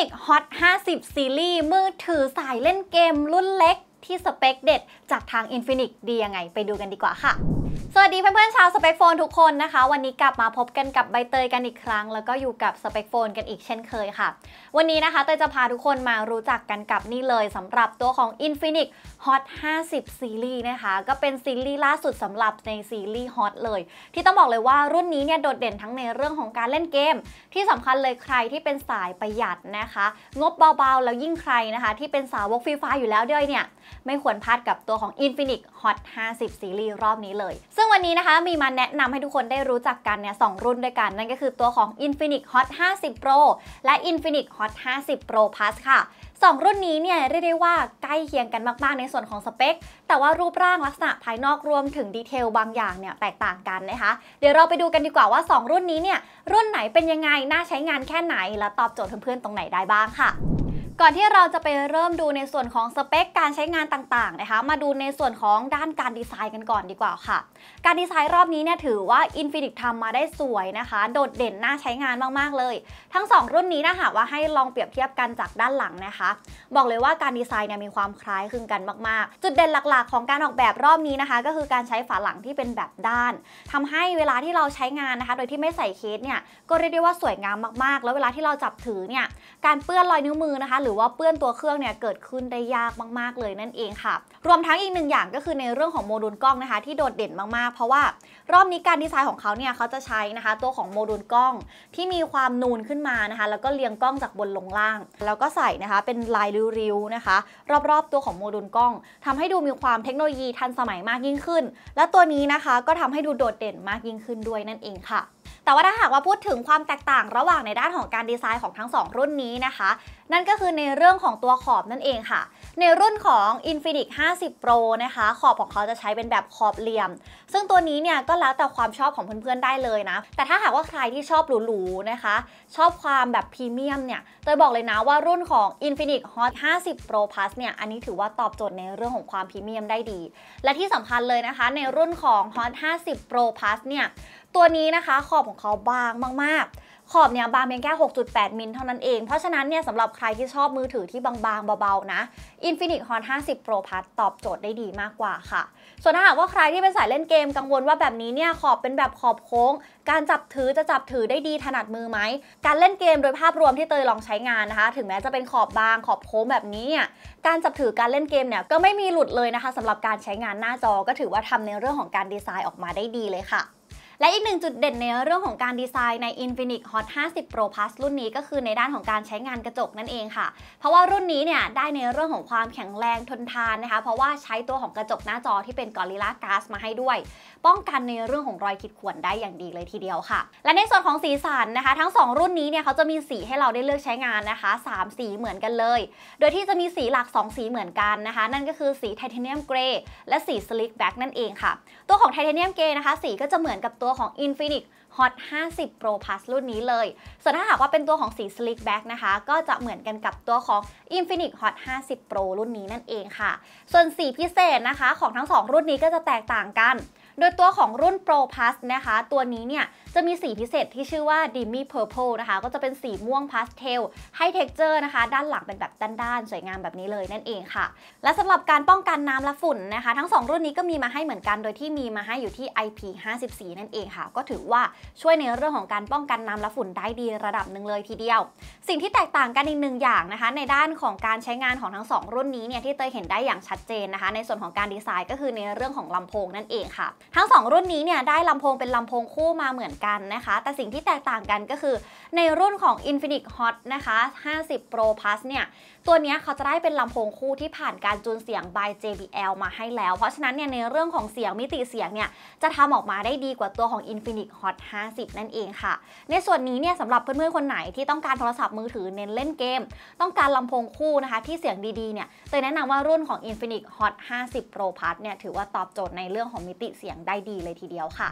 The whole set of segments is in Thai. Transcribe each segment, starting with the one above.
ิก Hot 50ซีรีส์มือถือสายเล่นเกมรุ่นเล็กที่สเปคเด็ด จากทาง Infinix ดียังไงไปดูกันดีกว่าค่ะสวัสดีเพื่อนๆชาวสเปกโฟน ทุกคนนะคะ วันนี้กลับมาพบกันกับใบเตยกันอีกครั้ง แล้วก็อยู่กับสเปกโฟนกันอีกเช่นเคยค่ะวันนี้นะคะเตยจะพาทุกคนมารู้จักกันกับนี่เลยสำหรับตัวของ Infinix Hot 50 ซีรีส์นะคะก็เป็นซีรีส์ล่าสุดสำหรับในซีรีส์ Hot เลย ที่ต้องบอกเลยว่ารุ่นนี้เนี่ยโดดเด่นทั้งในเรื่องของการเล่นเกม ที่สำคัญเลยใครที่เป็นสายประหยัดนะคะงบเบาๆ แล้วยิ่งใครนะคะที่เป็นสาวกฟรีไฟอยู่แล้วด้วยเนี่ยไม่ควรพลาดกับตัวของ Infinix Hot 50 ซีรีส์รอบนี้เลยซึ่งงวันนี้นะคะมีมาแนะนำให้ทุกคนได้รู้จักกันเนี่ยสรุ่นด้วยกันนั่นก็คือตัวของ Infinix Hot 50 Pro และ Infinix Hot 50 Pro Plus ค่ะ 2 รุ่นนี้เนี่ยเรียกได้ว่าใกล้เคียงกันมาก ๆ ในส่วนของสเปค แต่ว่ารูปร่างลักษณะภายนอกรวมถึงดีเทลบางอย่างเนี่ยแตกต่างกันนะคะ เดี๋ยวเราไปดูกันดีกว่าว่า 2 รุ่นนี้เนี่ยรุ่นไหนเป็นยังไงน่าใช้งานแค่ไหนและตอบโจทย์เพื่อน ๆ ตรงไหนได้บ้างค่ะก่อนที่เราจะไปเริ่มดูในส่วนของสเปค การใช้งานต่างๆนะคะ มาดูในส่วนของด้านการดีไซน์กันก่อนดีกว่าค่ะ การดีไซน์รอบนี้เนี่ยถือว่า Infinix ทำมาได้สวยนะคะโดดเด่นน่าใช้งานมากๆเลย ทั้ง 2 รุ่นนี้นะหากว่าให้ลองเปรียบเทียบกันจากด้านหลังนะคะ บอกเลยว่าการดีไซน์เนี่ยมีความคล้ายคลึงกันมากๆ จุดเด่นหลักๆของการออกแบบรอบนี้นะคะ ก็คือการใช้ฝาหลังที่เป็นแบบด้าน ทำให้เวลาที่เราใช้งานนะคะโดยที่ไม่ใส่เคสเนี่ย ก็เรียกได้ว่าสวยงามมากๆ แล้วเวลาที่เราจับถือเนี่ย การเปื้อนรอยนิ้วมือนะคะหรือว่าเปื้อนตัวเครื่องเนี่ยเกิดขึ้นได้ยากมากๆเลยนั่นเองค่ะรวมทั้งอีกหนึ่งอย่างก็คือในเรื่องของโมดูลกล้องนะคะที่โดดเด่นมากๆ เพราะว่ารอบนี้การดีไซน์ของเขาเนี่ยเขาจะใช้นะคะ ตัวของโมดูลกล้องที่มีความนูนขึ้นมานะคะ แล้วก็เรียงกล้องจากบนลงล่างแล้วก็ใส่นะคะเป็นลายริ้วๆนะคะรอบๆตัวของโมดูลกล้องทำให้ดูมีความเทคโนโลยีทันสมัยมากยิ่งขึ้น และตัวนี้นะคะก็ทำให้ดูโดดเด่นมากยิ่งขึ้นด้วยนั่นเองค่ะแต่ว่าถ้าหากว่าพูดถึงความแตกต่างระหว่างในด้านของการดีไซน์ของทั้ง 2 รุ่นนี้นะคะ นั่นก็คือในเรื่องของตัวขอบนั่นเองค่ะ ในรุ่นของ Infinix 50 Pro นะคะ ขอบของเขาจะใช้เป็นแบบขอบเหลี่ยม ซึ่งตัวนี้เนี่ยก็แล้วแต่ความชอบของเพื่อนๆได้เลยนะ แต่ถ้าหากว่าใครที่ชอบหรูๆนะคะชอบความแบบพรีเมียมเนี่ยเตยบอกเลยนะว่ารุ่นของ Infinix Hot 50 Pro Plus เนี่ย อันนี้ถือว่าตอบโจทย์ในเรื่องของความพรีเมียมได้ดี และที่สำคัญเลยนะคะในรุ่นของ Hot 50 Pro Plus เนี่ย ตัวนี้นะคะขอบของเขาบางมาก ๆขอบเนี่ยบางเพียงแค่6.8มิลเท่านั้นเอง เพราะฉะนั้นเนี่ยสำหรับใครที่ชอบมือถือที่บางๆเบาๆนะ i n f i n i ิ h o n 50 Pro Plus ตอบโจทย์ได้ดีมากกว่าค่ะ ส่วนถ้าหากว่าใครที่เป็นสายเล่นเกมกังวลว่าแบบนี้เนี่ยขอบเป็นแบบขอบโค้ง การจับถือจะจับถือได้ดีถนัดมือไหม การเล่นเกมโดยภาพรวมที่เตยลองใช้งานนะคะ ถึงแม้จะเป็นขอบบางขอบโค้งแบบนี้เนี่ย การจับถือการเล่นเกมเนี่ยก็ไม่มีหลุดเลยนะคะสำหรับการใช้งานหน้าจอก็ถือว่าทำในเรื่องของการดีไซน์ออกมาได้ดีเลยค่ะและอีกหนึ่งจุดเด่นในเรื่องของการดีไซน์ใน Infinix Hot 50 Pro Plus รุ่นนี้ก็คือในด้านของการใช้งานกระจกนั่นเองค่ะ เพราะว่ารุ่นนี้เนี่ยได้ในเรื่องของความแข็งแรงทนทานนะคะ เพราะว่าใช้ตัวของกระจกหน้าจอที่เป็นกอริลลาก๊าซมาให้ด้วย ป้องกันในเรื่องของรอยขีดข่วนได้อย่างดีเลยทีเดียวค่ะ และในส่วนของสีสันนะคะ ทั้ง 2 รุ่นนี้เนี่ยเขาจะมีสีให้เราได้เลือกใช้งานนะคะ 3 สีเหมือนกันเลย โดยที่จะมีสีหลัก 2 สีเหมือนกันนะคะ นั่นก็คือสีไทเทเนียมเกรย์และสีสลิกแบ็กนั่นเองค่ะ ตัวของไทเทเนียมเกรย์นะคะสีก็จะเหมือนกับตัวัวของ Infinix Hot 50 Pro Plus รุ่นนี้เลย ส่วนถ้าหากว่าเป็นตัวของสี Slick Back นะคะ ก็จะเหมือนกันกับตัวของ Infinix Hot 50 Pro รุ่นนี้นั่นเองค่ะ ส่วนสีพิเศษนะคะของทั้ง2 รุ่นนี้ก็จะแตกต่างกัน โดยตัวของรุ่น Pro Plus นะคะ ตัวนี้เนี่ยจะมีสีพิเศษที่ชื่อว่า Dimmy Purple นะคะก็จะเป็นสีม่วงพาสเทลให้เท็กเจอร์นะคะ ด้านหลังเป็นแบบด้านๆสวยงามแบบนี้เลยนั่นเองค่ะ และสำหรับการป้องกันน้ำและฝุ่นนะคะ ทั้ง 2 รุ่นนี้ก็มีมาให้เหมือนกันโดยที่มีมาให้อยู่ที่ IP54 นั่นเองค่ะ ก็ถือว่าช่วยในเรื่องของการป้องกันน้ำและฝุ่นได้ดีระดับหนึ่งเลยทีเดียว สิ่งที่แตกต่างกันอีกหนึ่งอย่างนะคะในด้านของการใช้งานของทั้ง 2 รุ่นนี้เนี่ยที่เตยเห็นได้อย่างชัดเจนนะคะในส่วนของการดีไซน์ ก็คือในเรื่องของลำโพงนั่นเองค่ะ ทั้ง 2 รุ่นนี้เนี่ยได้ลำโพงเป็นลำโพงคู่มาเหมือนกันันนะคะแต่สิ่งที่แตกต่างกันก็คือ ในรุ่นของ Infinix Hot นะคะ50 Pro Plus เนี่ยตัวนี้เขาจะได้เป็นลำโพงคู่ที่ผ่านการจูนเสียง by JBL มาให้แล้ว เพราะฉะนั้นเนี่ยในเรื่องของเสียงมิติเสียงเนี่ยจะทำออกมาได้ดีกว่าตัวของ Infinix Hot 50 นั่นเองค่ะ ในส่วนนี้เนี่ยสำหรับเพื่อนๆ คนไหนที่ต้องการโทรศัพท์มือถือ เน้นเล่นเกม ต้องการลำโพงคู่นะคะที่เสียงดีๆเนี่ยเตยแนะนำว่ารุ่นของ Infinix Hot 50 Pro Plus เนี่ยถือว่าตอบโจทย์ในเรื่องของมิติเสียงได้ดีเลยทีเดียวค่ะ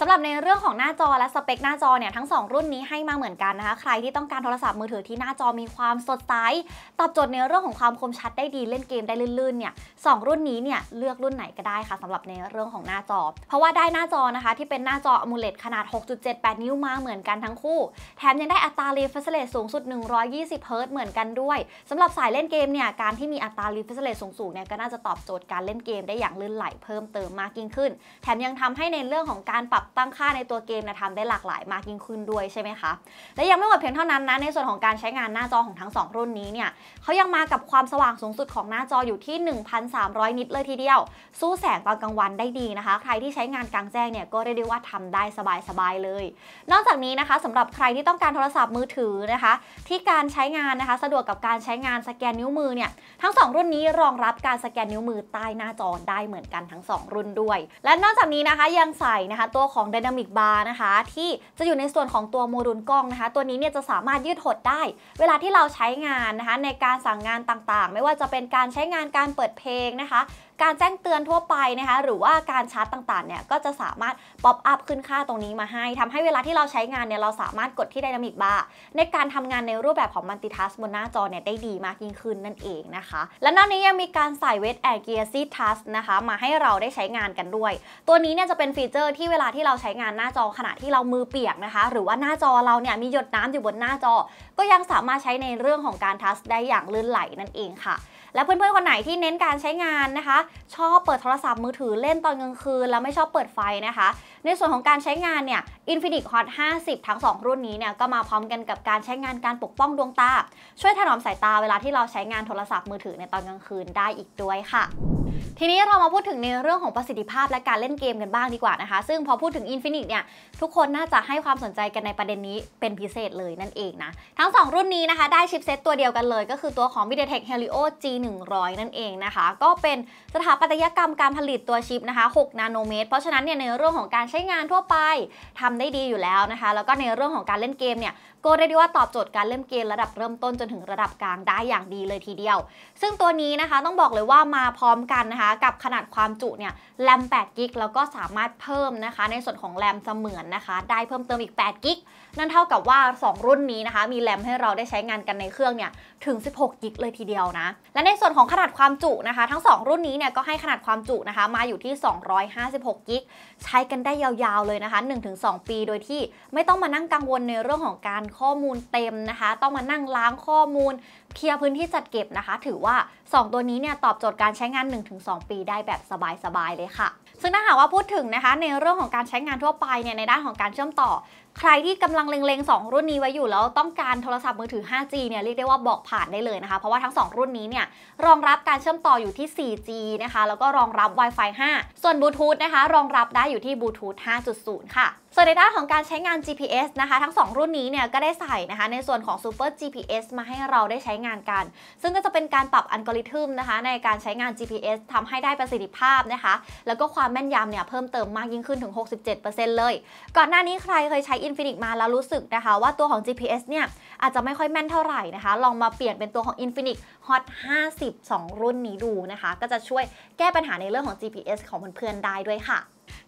สำหรับในเรื่องของหน้าน้าจอและสเปคหน้าจอเนี่ยทั้ง 2 รุ่นนี้ให้มาเหมือนกันนะคะใครที่ต้องการโทรศัพท์มือถือที่หน้าจอมีความสดใสตอบโจทย์ในเรื่องของความคมชัดได้ดีเล่นเกมได้ลื่นๆเนี่ยสรุ่นนี้เนี่ยเลือกรุ่นไหนก็ได้ค่ะ สำหรับในเรื่องของหน้าจอ เพราะว่าได้หน้าจอนะคะที่เป็นหน้าจออมูเลตขนาด 6.78 นิ้วมาเหมือนกันทั้งคู่แถมยังได้อัตรารฟเฟสเลตสูงสุด120เฮิร์ตเหมือนกันด้วย สำหรับสายเล่นเกมเนี่ยการที่มีอัตรารฟเฟสเลตสูงๆเนี่ยก็น่าจะตอบโจทย์การเล่นเกมได้อย่างลื่นไหลเพิ่มเติมมากยิ่งขึ้นแถมยังทำให้ในเรื่องของการปรับตั้งค่าในตัวเกมเนี่ยทำได้หลากหลายมากยิ่งขึ้นด้วยใช่ไหมคะ และยังไม่หมดเพียงเท่านั้นนะในส่วนของการใช้งานหน้าจอของทั้ง 2 รุ่นนี้เนี่ยเขายังมากับความสว่างสูงสุดของหน้าจออยู่ที่ 1,300 นิตเลยทีเดียว สู้แสงตอนกลางวันได้ดีนะคะใครที่ใช้งานกลางแจ้งเนี่ยก็ได้ได้ว่าทำได้สบายๆเลย นอกจากนี้นะคะสำหรับใครที่ต้องการโทรศัพท์มือถือนะคะที่การใช้งานนะคะสะดวกกับการใช้งานสแกนนิ้วมือเนี่ยทั้ง 2 รุ่นนี้รองรับการสแกนนิ้วมือใต้หน้าจอได้เหมือนกันทั้ง 2 รุ่นด้วย และนอกจากนี้นะคะยังใส่นะคะตัวของ Dynamic Bar นะคะที่จะอยู่ในส่วนของตัวโมดูลกล้องนะคะตัวนี้เนี่ยจะสามารถยืดหดได้ เวลาที่เราใช้งานนะคะในการสั่งงานต่างๆ ไม่ว่าจะเป็นการใช้งานการเปิดเพลงนะคะการแจ้งเตือนทั่วไปนะคะ หรือว่าการชาร์จต่างๆ เนี่ยก็จะสามารถป๊อปอัพขึ้นค่าตรงนี้มาให้ ทำให้เวลาที่เราใช้งานเนี่ยเราสามารถกดที่ไดนามิกบาร์ในการทำงานในรูปแบบของมัลติทัสบนหน้าจอเนี่ยได้ดีมากยิ่งขึ้นนั่นเองนะคะ และนอกนี้ยังมีการใส่เวทแอร์เกียร์ซีทัสนะคะมาให้เราได้ใช้งานกันด้วย ตัวนี้เนี่ยจะเป็นฟีเจอร์ที่เวลาที่เราใช้งานหน้าจอขณะที่เรามือเปียกนะคะ หรือว่าหน้าจอเราเนี่ยมีหยดน้ำอยู่บนหน้าจอ ก็ยังสามารถใช้ในเรื่องของการทัสได้อย่างลื่นไหลนั่นเองค่ะและเพื่อนๆ คนไหนที่เน้นการใช้งานนะคะ ชอบเปิดโทรศัพท์มือถือเล่นตอนกลางคืน แล้วไม่ชอบเปิดไฟนะคะ ในส่วนของการใช้งานเนี่ย Infinix Hot 50 ทั้ง 2 รุ่นนี้เนี่ยก็มาพร้อมกันกับการใช้งานการปกป้องดวงตา ช่วยถนอมสายตาเวลาที่เราใช้งานโทรศัพท์มือถือในตอนกลางคืนได้อีกด้วยค่ะทีนี้เรามาพูดถึงในเรื่องของประสิทธิภาพและการเล่นเกมกันบ้างดีกว่านะคะ ซึ่งพอพูดถึง i n f i n i ตเนี่ย ทุกคนน่าจะให้ความสนใจกันในประเด็นนี้เป็นพิเศษเลยนั่นเองนะ ทั้ง 2 รุ่นนี้นะคะได้ชิปเซตตัวเดียวกันเลย ก็คือตัวของ MediaTek Helio G100 นั่นเองนะคะ ก็เป็นสถาปัตยกรรมการผลิตตัวชิปนะคะ 6นาโนเมตร เพราะฉะนั้นเนี่ยในเรื่องของการใช้งานทั่วไป ทำได้ดีอยู่แล้วนะคะ แล้วก็ในเรื่องของการเล่นเกมเนี่ยก็เรียกได้ว่าตอบโจทย์การเล่นเกมระดับเริ่มต้นจนถึงระดับกลางได้อย่างดีเลยทีเดียว ซึ่งตัวนี้นะคะต้องบอกเลยว่ามาพร้อมกันนะคะะกับขนาดความจุเนี่ยแรม 8 กิกแล้วก็สามารถเพิ่มนะคะในส่วนของแรมเสมือนนะคะ ได้เพิ่มเติมอีก 8 กิก นั่นเท่ากับว่า 2 รุ่นนี้นะคะ มีแรมให้เราได้ใช้งานกันในเครื่องเนี่ยถึง 16 กิกเลยทีเดียวนะ และในส่วนของขนาดความจุนะคะ ทั้ง 2 รุ่นนี้เนี่ย ก็ให้ขนาดความจุนะคะ มาอยู่ที่ 256 กิก ใช้กันได้ยาวๆเลยนะคะ 1-2 ปีโดยที่ไม่ต้องมานั่งกังวลในเรื่องของการข้อมูลเต็มนะคะต้องมานั่งล้างข้อมูลเคลียร์พื้นที่จัดเก็บนะคะ ถือว่า 2 ตัวนี้เนี่ย ตอบโจทย์การใช้งาน 1-2 ปีได้แบบสบาย ๆ เลยค่ะ ซึ่งถ้าหากว่าพูดถึงนะคะ ในเรื่องของการใช้งานทั่วไปเนี่ยในด้านของการเชื่อมต่อ ใครที่กำลังเล็งๆ 2 รุ่นนี้ไว้อยู่แล้ว ต้องการโทรศัพท์มือถือ 5G เนี่ยเรียกได้ว่าบอกผ่านได้เลยนะคะ เพราะว่าทั้ง 2 รุ่นนี้เนี่ยรองรับการเชื่อมต่ออยู่ที่ 4G นะคะแล้วก็รองรับ Wi-Fi 5 ส่วนบลูทูธนะคะรองรับได้อยู่ที่บลูทูธ 5.0 ค่ะส่วนในด้านของการใช้งาน GPS นะคะ ทั้ง 2 รุ่นนี้เนี่ยก็ได้ใส่นะคะในส่วนของ Super GPS มาให้เราได้ใช้งานกัน ซึ่งก็จะเป็นการปรับอัลกอริทึมนะคะ ในการใช้งาน GPS ทำให้ได้ประสิทธิภาพนะคะ แล้วก็ความแม่นยำเนี่ยเพิ่มเติมมากยิ่งขึ้นถึง 67%เลย ก่อนหน้านี้ใครเคยใช้ Infinix มาแล้วรู้สึกนะคะ ว่าตัวของ GPS เนี่ย อาจจะไม่ค่อยแม่นเท่าไหร่นะคะลองมาเปลี่ยนเป็นตัวของ Infinix Hot 50 2รุ่นนี้ดูนะคะ ก็จะช่วยแก้ปัญหาในเรื่องของ GPS ของเพื่อนๆ ได้ด้วยค่ะ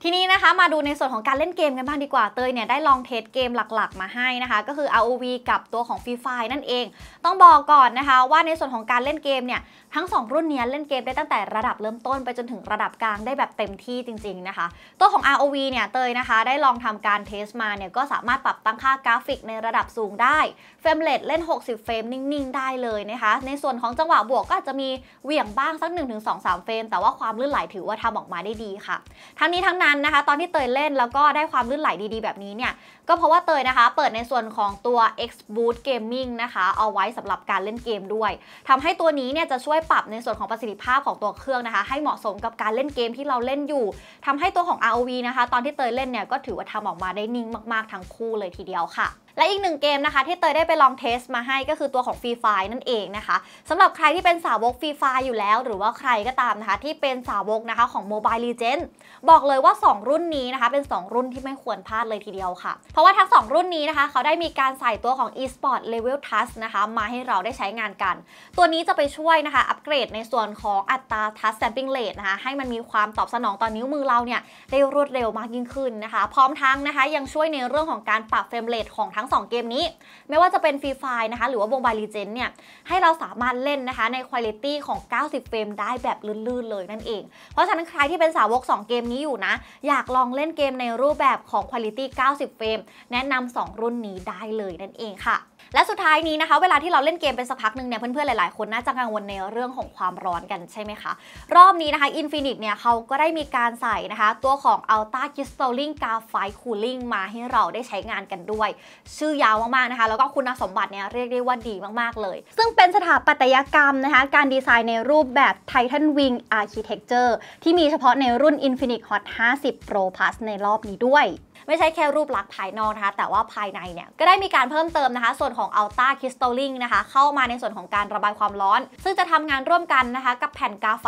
ทีนี้นะคะ มาดูในส่วนของการเล่นเกมกันบ้างดีกว่าเตยเนี่ยได้ลองเทสเกมหลักๆมาให้นะคะ ก็คือ ROV กับตัวของ Free Fire นั่นเอง ต้องบอกก่อนนะคะว่าในส่วนของการเล่นเกมเนี่ยทั้ง 2 รุ่นนี้เล่นเกมได้ตั้งแต่ระดับเริ่มต้นไปจนถึงระดับกลางได้แบบเต็มที่จริงๆนะคะตัวของ ROV เนี่ยเตยนะคะได้ลองทำการเทสมาเนี่ยก็สามารถปรับตั้งค่ากราฟิกในระดับสูงได้เฟรมเรทเล่น 60 เฟรมนิ่งๆได้เลยนะคะ ในส่วนของจังหวะบวกก็อาจจะมีเหวี่ยงบ้างสัก1-2-3เฟรมแต่ว่าความลื่นไหลถือว่าทำออกมาได้ดีค่ะ ทั้งนี้ทั้งนั้นั้นนะคะ ตอนที่เตยเล่นแล้วก็ได้ความลื่นไหลดีๆแบบนี้เนี่ย ก็เพราะว่าเตยนะคะเปิดในส่วนของตัว Xboot Gaming นะคะ เอาไว้สำหรับการเล่นเกมด้วย ทำให้ตัวนี้เนี่ยจะช่วยปรับในส่วนของประสิทธิภาพของตัวเครื่องนะคะ ให้เหมาะสมกับการเล่นเกมที่เราเล่นอยู่ ทำให้ตัวของ ROV นะคะ ตอนที่เตยเล่นเนี่ย ก็ถือว่าทำออกมาได้นิ่งมาก ๆทั้งคู่เลยทีเดียวค่ะและอีกหนึ่งเกม นะคะ ที่เตยได้ไปลองเทสมาให้ก็คือตัวของฟรีไฟนั่นเองนะคะสำหรับใครที่เป็นสาวกฟรีไฟอยู่แล้ว หรือว่าใครก็ตามนะคะ ที่เป็นสาวกนะคะของ Mobile Legends บอกเลยว่า 2 รุ่นนี้นะคะ เป็น 2 รุ่นที่ไม่ควรพลาดเลยทีเดียวค่ะ เพราะว่าทั้ง 2 รุ่นนี้นะคะ เขาได้มีการใส่ตัวของ eSport Level Touch นะคะ มาให้เราได้ใช้งานกัน ตัวนี้จะไปช่วยนะคะอัปเกรดในส่วนของอัตรา Touch Stamping Rate นะคะให้มันมีความตอบสนองต่อนนิ้วมือเราเนี่ยได้รวดเร็วมากยิ่งขึ้นนะคะพร้อมทั้งนะคะยังช่วยในเรื่องของการปรับเฟรมเรทของทั้งง2เกมนี้ไม่ว่าจะเป็นฟรีไฟนะคะ หรือว่าบงบายลีเจนเนี่ยให้เราสามารถเล่นนะคะในคุณลิตี้ของ 90 เฟรม ได้แบบลื่นๆ เลยนั่นเองเพราะฉะนั้นใครที่เป็นสาวก2เกมนี้อยู่นะ อยากลองเล่นเกมในรูปแบบของคุณลิตี้90 เฟรม แนะนำ 2 รุ่นนี้ได้เลยนั่นเองค่ะและสุดท้ายนี้นะคะเวลาที่เราเล่นเกมเป็นสักพักหนึ่งเนี่ยเพื่อนๆ หลายๆคนน่าจะกังวลในเรื่องของความร้อนกันใช่ไหมคะ รอบนี้นะคะอินฟินิตเนี่ยเขาก็ได้มีการใส่นะคะตัวของ Ultra Crystalline Graphite Cooling มาให้เราได้ใช้งานกันด้วย ชื่อยาวมากๆ นะคะแล้วก็คุณสมบัติเนี่ยเรียกได้ว่าดีมากๆเลย ซึ่งเป็นสถาปัตยกรรมนะคะการดีไซน์ในรูปแบบ Titan Wing Architecture ที่มีเฉพาะในรุ่น Infinix Hot 50 Pro Plus ในรอบนี้ด้วยไม่ใช่แค่รูปลักษณ์ภายนอกนะคะ แต่ว่าภายในเนี่ยก็ได้มีการเพิ่มเติมนะคะ ส่วนของ Ultra Crystalling นะคะ เข้ามาในส่วนของการระบายความร้อน ซึ่งจะทำงานร่วมกันนะคะ กับแผ่นกาไฟ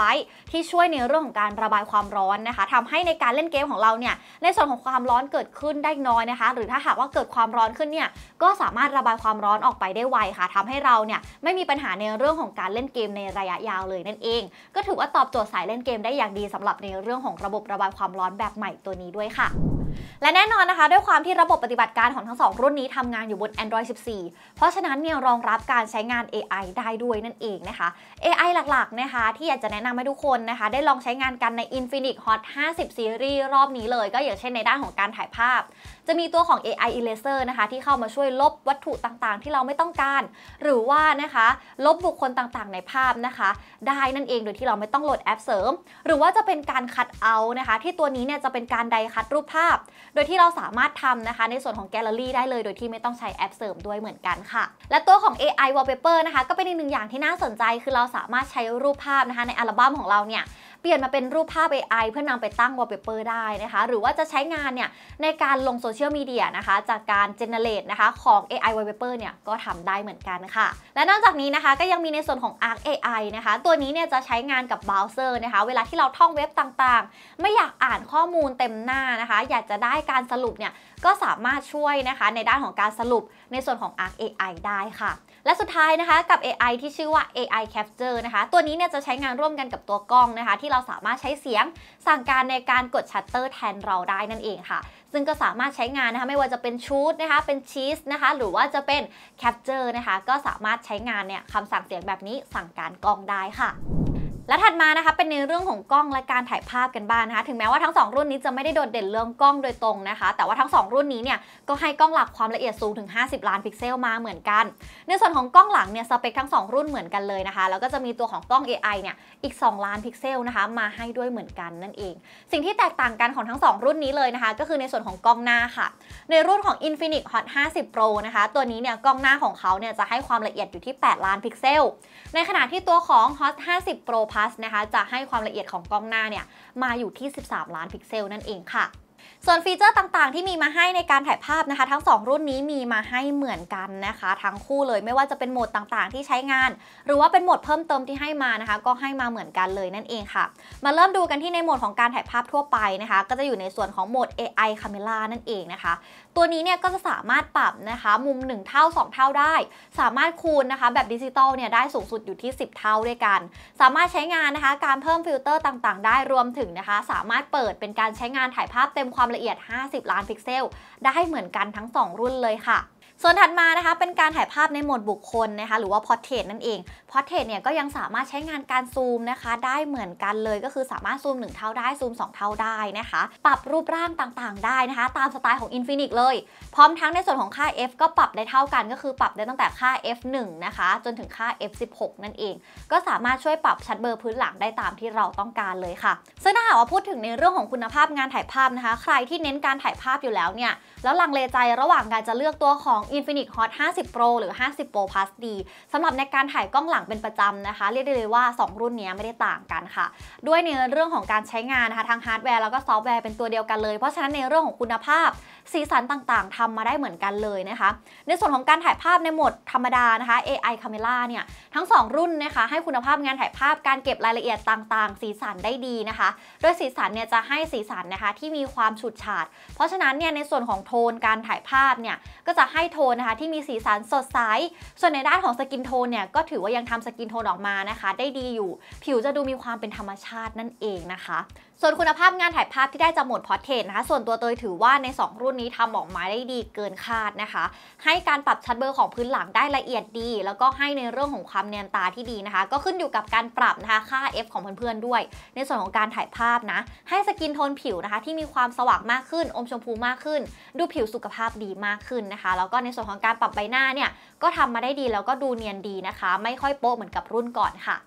ที่ช่วยในเรื่องของการระบายความร้อนนะคะทำให้ในการเล่นเกมของเราเนี่ยในส่วนของความร้อนเกิดขึ้นได้น้อยนะคะ หรือถ้าหากว่าเกิดความร้อนขึ้นเนี่ยก็สามารถระบายความร้อนออกไปได้ไวค่ะทำให้เราเนี่ยไม่มีปัญหาในเรื่องของการเล่นเกมในระยะยาวเลยนั่นเอง ก็ถือว่าตอบโจทย์สายเล่นเกม ได้อย่างดีสำหรับในเรื่องของระบบระบายความร้อนแบบใหม่ตัวนี้ด้วยค่ะและแน่นอนนะคะ ด้วยความที่ระบบปฏิบัติการของทั้ง 2 รุ่นนี้ทำงานอยู่บน Android 14 เพราะฉะนั้นเนี่ยรองรับการใช้งาน AI ได้ด้วยนั่นเองนะคะ AI หลักๆ นะคะ ที่อยากจะแนะนำให้ทุกคนนะคะ ได้ลองใช้งานกันใน Infinix Hot 50 Series รอบนี้เลย ก็อย่างเช่นในด้านของการถ่ายภาพจะมีตัวของ AI Eraser นะคะที่เข้ามาช่วยลบวัตถุต่างๆที่เราไม่ต้องการ หรือว่านะคะลบบุคคลต่างๆในภาพนะคะ ได้นั่นเองโดยที่เราไม่ต้องโหลดแอปเสริม หรือว่าจะเป็นการคัดเอานะคะที่ตัวนี้เนี่ยจะเป็นการไดคัดรูปภาพ โดยที่เราสามารถทำนะคะในส่วนของแกลเลอรี่ได้เลย โดยที่ไม่ต้องใช้แอปเสริมด้วยเหมือนกันค่ะและตัวของ AI Wallpaper นะคะก็เป็นอีกหนึ่งอย่างที่น่าสนใจคือเราสามารถใช้รูปภาพนะคะในอัลบั้มของเราเนี่ยเปลี่ยนมาเป็นรูปภาพ AI เพื่อนำไปตั้งวอลเปเปอร์ได้นะคะ หรือว่าจะใช้งานเนี่ย ในการลงโซเชียลมีเดียนะคะ จากการเจเนเรตนะคะ ของ AI wallpaper เนี่ย ก็ทำได้เหมือนกันค่ะ และนอกจากนี้นะคะก็ยังมีในส่วนของ Arc AI นะคะ ตัวนี้เนี่ยจะใช้งานกับเบราว์เซอร์นะคะ เวลาที่เราท่องเว็บต่างๆ ไม่อยากอ่านข้อมูลเต็มหน้านะคะ อยากจะได้การสรุปเนี่ยก็สามารถช่วยนะคะในด้านของการสรุปในส่วนของ Arc AI ได้ค่ะ และสุดท้ายนะคะกับ AI ที่ชื่อว่า AI Capture นะคะ ตัวนี้เนี่ยจะใช้งานร่วมกันกับตัวกล้องนะคะ ที่เราสามารถใช้เสียงสั่งการในการกดชัตเตอร์แทนเราได้นั่นเองค่ะซึ่งก็สามารถใช้งานนะคะ ไม่ว่าจะเป็นชูดนะคะเป็นชีสนะคะหรือว่าจะเป็น Capture นะคะ ก็สามารถใช้งานเนี่ยคำสั่งเสียงแบบนี้สั่งการกล้องได้ค่ะและถัดมานะคะเป็นในเรื่องของกล้องและการถ่ายภาพกันบ้างนนะคะถึงแม้ว่าทั้ง 2 รุ่นนี้จะไม่ได้โดดเด่นเรื่องกล้องโดยตรงนะคะ แต่ว่าทั้ง 2 รุ่นนี้เนี่ยก็ให้กล้องหลักความละเอียดสูงถึง 50ล้านพิกเซลมาเหมือนกัน ในส่วนของกล้องหลังเนี่ยสเปคทั้ง 2 รุ่นเหมือนกันเลยนะคะแล้วก็จะมีตัวของกล้อง AI เนี่ยอีก2 ล้านพิกเซลนะคะมาให้ด้วยเหมือนกันนั่นเอง สิ่งที่แตกต่างกันของทั้ง 2 รุ่นนี้เลยนะคะก็คือในส่วนของกล้องหน้าค่ะ ในรุ่นของ Infinix Hot 50 Pro นะคะตัวนี้เนี่ยกล้องหน้าของเขาเนี่ยจะให้ความละเอียดอยู่ที่ 8 ล้านพิกเซลในขณะที่ตัวของ Hot 50 Pro p plus นะคะจะให้ความละเอียดของกล้องหน้าเนี่ยมาอยู่ที่ 13 ล้านพิกเซลนั่นเองค่ะ ส่วนฟีเจอร์ต่างๆ ที่มีมาให้ในการถ่ายภาพนะคะ ทั้ง 2 รุ่นนี้มีมาให้เหมือนกันนะคะ ทั้งคู่เลยไม่ว่าจะเป็นโหมดต่างๆที่ใช้งาน หรือว่าเป็นโหมดเพิ่มเติมที่ให้มานะคะก็ให้มาเหมือนกันเลยนั่นเองค่ะ มาเริ่มดูกันที่ในโหมดของการถ่ายภาพทั่วไปนะคะก็จะอยู่ในส่วนของโหมด AI Camera นั่นเองนะคะตัวนี้เนี่ยก็จะสามารถปรับนะคะ มุม 1 เท่า 2 เท่าได้ สามารถคูณนะคะแบบดิจิตอลเนี่ยได้สูงสุดอยู่ที่ 10 เท่าด้วยกัน สามารถใช้งานนะคะ การเพิ่มฟิลเตอร์ต่างๆ ได้รวมถึงนะคะ สามารถเปิดเป็นการใช้งานถ่ายภาพเต็มความละเอียด 50 ล้านพิกเซล ได้เหมือนกันทั้ง 2 รุ่นเลยค่ะส่วนถัดมานะคะเป็นการถ่ายภาพในโหมดบุคคลนะคะหรือว่าพอร์เทรตนั่นเองพอร์เทรตเนี่ยก็ยังสามารถใช้งานการซูมนะคะได้เหมือนกันเลย ก็คือสามารถซูม1 เท่าได้ซูม2 เท่าได้นะคะ ปรับรูปร่างต่างๆได้นะคะตามสไตล์ของ Infinix เลย พร้อมทั้งในส่วนของค่า f ก็ปรับได้เท่ากัน ก็คือปรับได้ตั้งแต่ค่า f1 นะคะ จนถึงค่า f16 นั่นเอง ก็สามารถช่วยปรับชัดเบอร์พื้นหลังได้ตามที่เราต้องการเลยค่ะซึ่งถ้าหากว่าพูดถึงในเรื่องของคุณภาพงานถ่ายภาพนะคะ ใครที่เน้นการถ่ายภาพอยู่แล้วเนี่ยแล้วลังเลใจระหว่างการจะเลือกตัวของ Infinix Hot 50 Pro หรือ 50 Pro Plus D สำหรับในการถ่ายกล้องหลังเป็นประจำนะคะ เรียกได้เลยว่า 2 รุ่นนี้ไม่ได้ต่างกันค่ะ ด้วยในเรื่องของการใช้งานนะคะทั้งฮาร์ดแวร์แล้วก็ซอฟต์แวร์เป็นตัวเดียวกันเลย เพราะฉะนั้นในเรื่องของคุณภาพสีสันต่างๆ ทำมาได้เหมือนกันเลยนะคะ ในส่วนของการถ่ายภาพในโหมดธรรมดานะคะ AI Camera เนี่ยทั้ง 2 รุ่นนะคะ ให้คุณภาพงานถ่ายภาพการเก็บรายละเอียดต่างๆ สีสันได้ดีนะคะ โดยสีสันเนี่ยจะให้สีสันนะคะที่มีความฉูดฉาด เพราะฉะนั้นเนี่ยในส่วนของโทนการถ่ายภาพเนี่ย ก็จะให้โทนนะคะที่มีสีสันสดใส ส่วนในด้านของสกินโทนเนี่ยก็ถือว่ายังทำสกินโทนออกมานะคะได้ดีอยู่ ผิวจะดูมีความเป็นธรรมชาตินั่นเองนะคะส่วนคุณภาพงานถ่ายภาพที่ได้จากโหมดพอร์เทรตนะคะส่วนตัวเตยถือว่าใน 2 รุ่นนี้ทำออกมาได้ดีเกินคาดนะคะ ให้การปรับชัดเบอร์ของพื้นหลังได้ละเอียดดีแล้วก็ให้ในเรื่องของความเนียนตาที่ดีนะคะ ก็ขึ้นอยู่กับการปรับนะคะค่า f ของเพื่อนๆด้วย ในส่วนของการถ่ายภาพนะให้สกินโทนผิวนะคะ ที่มีความสว่างมากขึ้นอมชมพูมากขึ้น ดูผิวสุขภาพดีมากขึ้นนะคะ แล้วก็ในส่วนของการปรับใบหน้าเนี่ยก็ทำมาได้ดีแล้วก็ดูเนียนดีนะคะ ไม่ค่อยโป๊ะเหมือนกับรุ่นก่อนค่ะ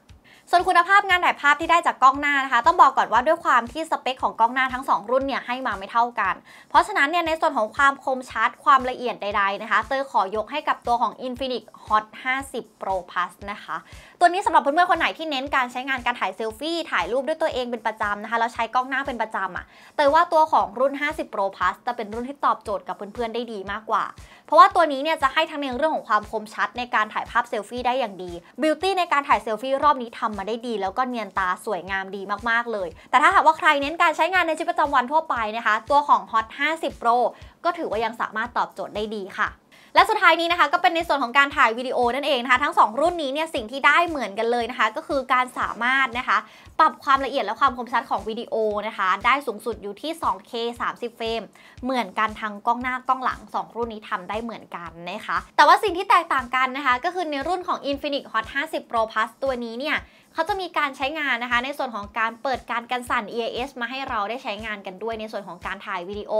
ส่วนคุณภาพงานถ่ายภาพที่ได้จากกล้องหน้านะคะ ต้องบอกก่อนว่าด้วยความที่สเปคของกล้องหน้าทั้ง 2 รุ่นเนี่ยให้มาไม่เท่ากัน เพราะฉะนั้นเนี่ยในส่วนของความคมชัด ความละเอียดใดๆนะคะ เตอขอยกให้กับตัวของ Infinix Hot 50 Pro Plus นะคะ ตัวนี้สำหรับเพื่อนๆคนไหนที่เน้นการใช้งานการถ่ายเซลฟี่ ถ่ายรูปด้วยตัวเองเป็นประจำนะคะแล้วใช้กล้องหน้าเป็นประจำอะ่ะเตอว่าตัวของรุ่น 50 Pro Plus จะเป็นรุ่นที่ตอบโจทย์กับเพื่อนๆได้ดีมากกว่า เพราะว่าตัวนี้เนี่ยจะให้ทั้งในเรื่องของความคมชัดในการถ่ายภาพเซลฟี่ได้อย่างดีบิวตี้ในการถ่ายเซลฟี่รอบนี้ทำมาได้ดีแล้วก็เนียนตาสวยงามดีมากๆ เลย แต่ถ้าหากว่าใครเน้นการใช้งานในชีวิตประจำวันทั่วไปนะคะ ตัวของ Hot 50 Pro ก็ถือว่ายังสามารถตอบโจทย์ได้ดีค่ะ และสุดท้ายนี้นะคะก็เป็นในส่วนของการถ่ายวิดีโอนั่นเองนะคะ ทั้ง 2 รุ่นนี้เนี่ยสิ่งที่ได้เหมือนกันเลยนะคะ ก็คือการสามารถนะคะ ปรับความละเอียดและความคมชัดของวิดีโอนะคะ ได้สูงสุดอยู่ที่ 2K 30 เฟรมเหมือนกันทั้งกล้องหน้ากล้องหลัง 2 รุ่นนี้ทำได้เหมือนกันนะคะ แต่ว่าสิ่งที่แตกต่างกันนะคะ ก็คือในรุ่นของ Infinix Hot 50 Pro Plus ตัวนี้เนี่ยเขาจะมีการใช้งานนะคะในส่วนของการเปิดการกันสั่น EIS มาให้เราได้ใช้งานกันด้วยในส่วนของการถ่ายวิดีโอ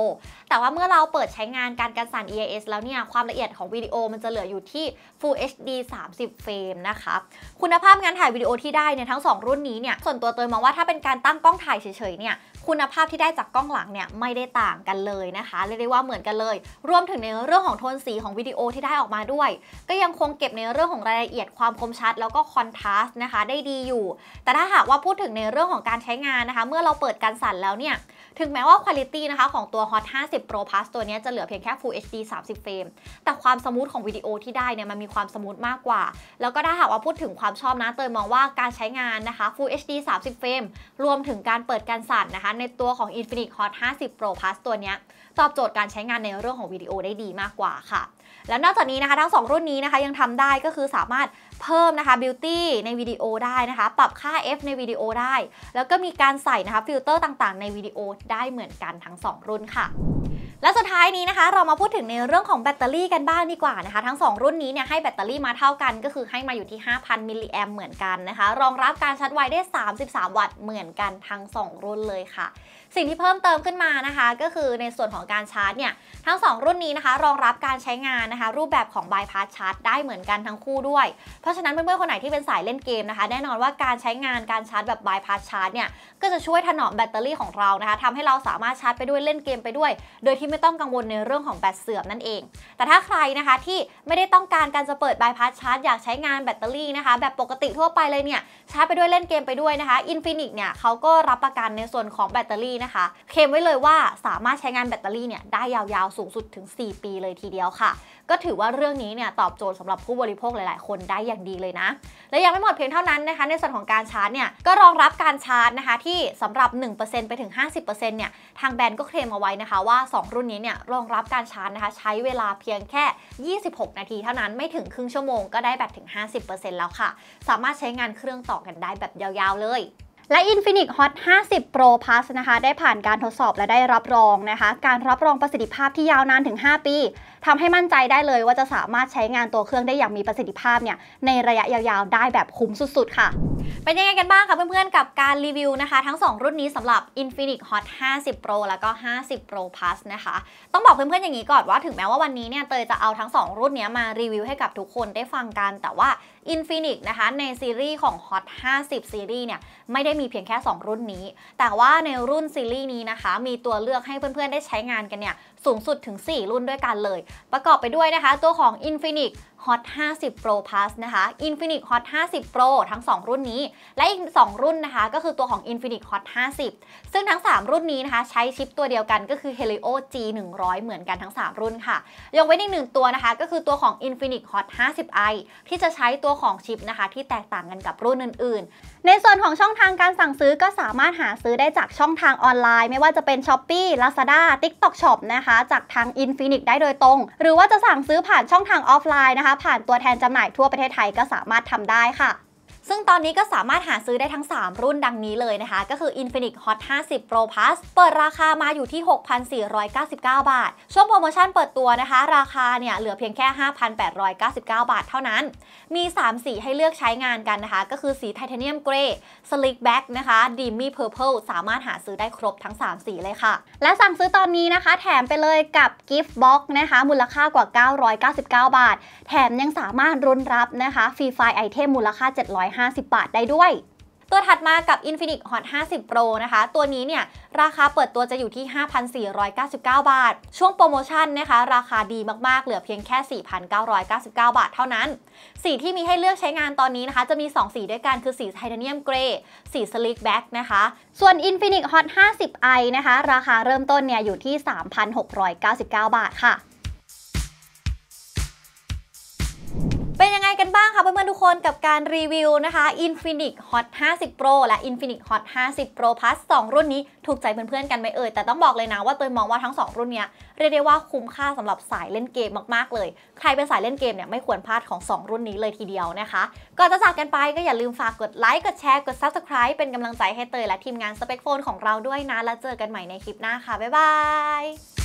แต่ว่าเมื่อเราเปิดใช้งานการกันสั่น EIS แล้วเนี่ย ความละเอียดของวิดีโอมันจะเหลืออยู่ที่ Full HD 30 เฟรมนะคะ คุณภาพงานถ่ายวิดีโอที่ได้เนี่ยทั้ง 2 รุ่นนี้เนี่ยส่วนตัวเตยมองว่าถ้าเป็นการตั้งกล้องถ่ายเฉยๆ เนี่ยคุณภาพที่ได้จากกล้องหลังเนี่ยไม่ได้ต่างกันเลยนะคะเรียกได้ว่าเหมือนกันเลยรวมถึงในเรื่องของโทนสีของวิดีโอที่ได้ออกมาด้วย ก็ยังคงเก็บในเรื่องของรายละเอียดความคมชัดแล้วก็คอนทราสต์นะคะได้ดีอยู่ แต่ถ้าหากว่าพูดถึงในเรื่องของการใช้งานนะคะ เมื่อเราเปิดการสั่นแล้วเนี่ยถึงแม้ว่าคุณภาพนะคะของตัว Hot 50 Pro Plus ตัวนี้จะเหลือเพียงแค่ Full HD 30 เฟรมแต่ความสมูทของวิดีโอที่ได้เนี่ยมันมีความสมูทมากกว่าแล้วก็ถ้าหากว่าพูดถึงความชอบนะเตยมองว่าการใช้งานนะคะ Full HD 30 เฟรมรวมถึงการเปิดการสั่นนะคะในตัวของ Infinix Hot 50 Pro Plus ตัวนี้ตอบโจทย์การใช้งานในเรื่องของวิดีโอได้ดีมากกว่าค่ะ แล้วนอกจากนี้นะคะ ทั้ง 2 รุ่นนี้นะคะยังทำได้ก็คือสามารถเพิ่มนะคะบิวตี้ในวิดีโอได้นะคะ ปรับค่า F ในวิดีโอได้ แล้วก็มีการใส่นะคะฟิลเตอร์ต่างๆในวิดีโอได้เหมือนกันทั้ง 2 รุ่นค่ะและสุดท้ายนี้นะคะเรามาพูดถึงในเรื่องของแบตเตอรี่กันบ้างดีกว่านะคะทั้ง 2 รุ่นนี้เนี่ยให้แบตเตอรี่มาเท่ากัน ก็คือให้มาอยู่ที่ 5,000 มิลลิแอมเหมือนกันนะคะรองรับการชาร์จไวได้ 33 วัตต์เหมือนกันทั้ง 2 รุ่นเลยค่ะ สิ่งที่เพิ่มเติมขึ้นมานะคะก็คือในส่วนของการชาร์จเนี่ยทั้ง 2 รุ่นนี้นะคะ รองรับการใช้งานนะคะรูปแบบของบายพาสชาร์จได้เหมือนกันทั้งคู่ด้วยเพราะฉะนั้นเพื่อนๆคนไหนที่เป็นสายเล่นเกมนะคะแน่นอนว่าการใช้งานการชาร์จแบบบายพาสชาร์จเนี่ยก็จะช่วยถนอมแบตเตอรี่ของเรานะคะทำให้เราสามารถชาร์จไปด้วยเล่นเกมไปด้วย โดยที่ไม่ต้องกังวลในเรื่องของแบตเสื่อมนั่นเอง แต่ถ้าใครนะคะที่ไม่ได้ต้องการการจะเปิดบายพาสชาร์จอยากใช้งานแบตเตอรี่นะคะแบบปกติทั่วไปเลยเนี่ยชาร์จไปด้วยเล่นเกมไปด้วยนะคะอินฟินิกเนี่ยเขาก็รับประกันในส่วนของแบตเตอรี่นะคะเคลมไว้เลยว่าสามารถใช้งานแบตเตอรี่เนี่ยได้ยาวๆสูงสุดถึง 4 ปีเลยทีเดียวค่ะ ก็ถือว่าเรื่องนี้เนี่ยตอบโจทย์สำหรับผู้บริโภคหลายๆ คนได้อย่างดีเลยนะ และยังไม่หมดเพียงเท่านั้นนะคะในส่วนของการชาร์จเนี่ยก็รองรับการชาร์จนะคะที่สำหรับ 1%ไปถึง50%เนี่ยทางแบรนด์ก็เคลมเอาไว้นะคะว่า2รุร่นนี้เนี่ยรองรับการชาร์จนะคะใช้เวลาเพียงแค่ 26 นาทีเท่านั้นไม่ถึงครึ่งชั่วโมงก็ได้แบตถึง 50%แล้วค่ะ สามารถใช้งานเครื่องต่อกันได้แบบยาวๆเลยและ Infinix Hot 50 Pro Plus นะคะ ได้ผ่านการทดสอบและได้รับรองนะคะ การรับรองประสิทธิภาพที่ยาวนานถึง 5 ปี ทำให้มั่นใจได้เลยว่าจะสามารถใช้งานตัวเครื่องได้อย่างมีประสิทธิภาพเนี่ย ในระยะยาวๆ ได้แบบคุ้มสุดๆ ค่ะ เป็นยังไงกันบ้างคะเพื่อนๆ กับการรีวิวนะคะ ทั้ง 2 รุ่นนี้สำหรับ Infinix Hot 50 Pro แล้วก็ 50 Pro Plus นะคะ ต้องบอกเพื่อนๆ อย่างนี้ก่อนว่า ถึงแม้ว่าวันนี้เนี่ย เตยจะเอาทั้ง 2 รุ่นนี้มารีวิวให้กับทุกคนได้ฟังกัน แต่ว่าอินฟินิกนะคะในซีรีส์ของ Hot 50 ซีรีส์เนี่ย ไม่ได้มีเพียงแค่ 2 รุ่นนี้ แต่ว่าในรุ่นซีรีส์นี้นะคะ มีตัวเลือกให้เพื่อนๆได้ใช้งานกันเนี่ยสูงสุดถึง 4 รุ่นด้วยกันเลยประกอบไปด้วยนะคะ ตัวของ Infinix Hot 50 Pro Plus นะคะ Infinix Hot 50 Pro ทั้ง 2 รุ่นนี้ และอีก 2 รุ่นนะคะก็คือตัวของ Infinix Hot 50 ซึ่งทั้ง 3 รุ่นนี้นะคะ ใช้ชิปตัวเดียวกันก็คือ Helio G 100เหมือนกันทั้ง 3 รุ่นค่ะ ยกเว้นอีกหนึ่งตัวนะคะก็คือตัวของ Infinix Hot 50i ที่จะใช้ตัวของชิปนะคะที่แตกต่างกันกับรุ่นอื่น ๆ ในส่วนของช่องทางการสั่งซื้อก็สามารถหาซื้อได้จากช่องทางออนไลน์ ไม่ว่าจะเป็น Shopee Lazada TikTok Shop นะคะะจากทาง Infinix ได้โดยตรง หรือว่าจะสั่งซื้อผ่านช่องทางออฟไลน์นะคะ ผ่านตัวแทนจำหน่ายทั่วประเทศไทยก็สามารถทำได้ค่ะซึ่งตอนนี้ก็สามารถหาซื้อได้ทั้ง 3 รุ่นดังนี้เลยนะคะ ก็คือ Infinix Hot 50 Pro Plus เปิดราคามาอยู่ที่ 6,499 บาท ช่วงโปรโมชั่นเปิดตัวนะคะ ราคาเนี่ยเหลือเพียงแค่ 5,899 บาทเท่านั้น มี3สีให้เลือกใช้งานกันนะคะ ก็คือสีไทเทเนียมเกรย์สลิกแบ็กนะคะดีมี่เพอร์เพลสามารถหาซื้อได้ครบทั้ง 3 สีเลยค่ะ และสั่งซื้อตอนนี้นะคะ แถมไปเลยกับกิฟต์บ็อกนะคะมูลค่ากว่า 999 บาทแถมยังสามารถรุนรับนะคะฟรีไฟล์ไอเทมมูลค่า700 150บาทได้ด้วย ตัวถัดมากับ Infinix Hot 50 Pro นะคะ ตัวนี้เนี่ย ราคาเปิดตัวจะอยู่ที่ 5,499 บาท ช่วงโปรโมชั่นนะคะ ราคาดีมากๆเหลือเพียงแค่ 4,999 บาทเท่านั้น สีที่มีให้เลือกใช้งานตอนนี้นะคะจะมี 2 สีด้วยกันคือสีไทเทเนียมเกรย์สีสลิกแบ็กนะคะ ส่วน Infinix Hot 50i นะคะ ราคาเริ่มต้นเนี่ย อยู่ที่ 3,699 บาทค่ะเป็นยังไงกันบ้างคะเพื่อนๆทุกคนกับการรีวิวนะคะ Infinix Hot 50 Pro และ Infinix Hot 50 Pro Plus 2 รุ่นนี้ถูกใจเพื่อนๆกันไหมเอ่ย แต่ต้องบอกเลยนะว่าตัวมองว่าทั้ง 2 รุ่นเนี้ยเรียกได้ว่าคุ้มค่าสำหรับสายเล่นเกมมากๆเลย ใครเป็นสายเล่นเกมเนี่ยไม่ควรพลาดของ 2 รุ่นนี้เลยทีเดียวนะคะ ก่อนจะจากกันไปก็อย่าลืมฝากกดไลค์กดแชร์กด Subscribe เป็นกำลังใจให้เตยและทีมงานสเปกโฟนของเราด้วยนะแล้วเจอกันใหม่ในคลิปหน้าค่ะบ๊ายบาย